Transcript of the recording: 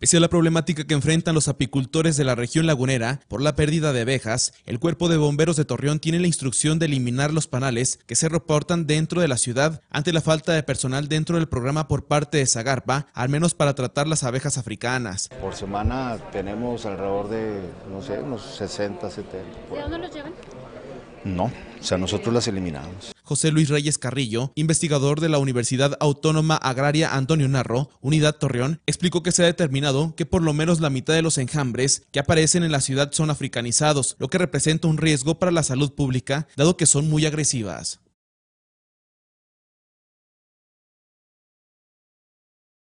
Pese a la problemática que enfrentan los apicultores de la región lagunera por la pérdida de abejas, el Cuerpo de Bomberos de Torreón tiene la instrucción de eliminar los panales que se reportan dentro de la ciudad ante la falta de personal dentro del programa por parte de Zagarpa, al menos para tratar las abejas africanas. Por semana tenemos alrededor de, no sé, unos 60, 70. ¿De dónde los llevan? No, o sea, nosotros las eliminamos. José Luis Reyes Carrillo, investigador de la Universidad Autónoma Agraria Antonio Narro, Unidad Torreón, explicó que se ha determinado que por lo menos la mitad de los enjambres que aparecen en la ciudad son africanizados, lo que representa un riesgo para la salud pública, dado que son muy agresivas.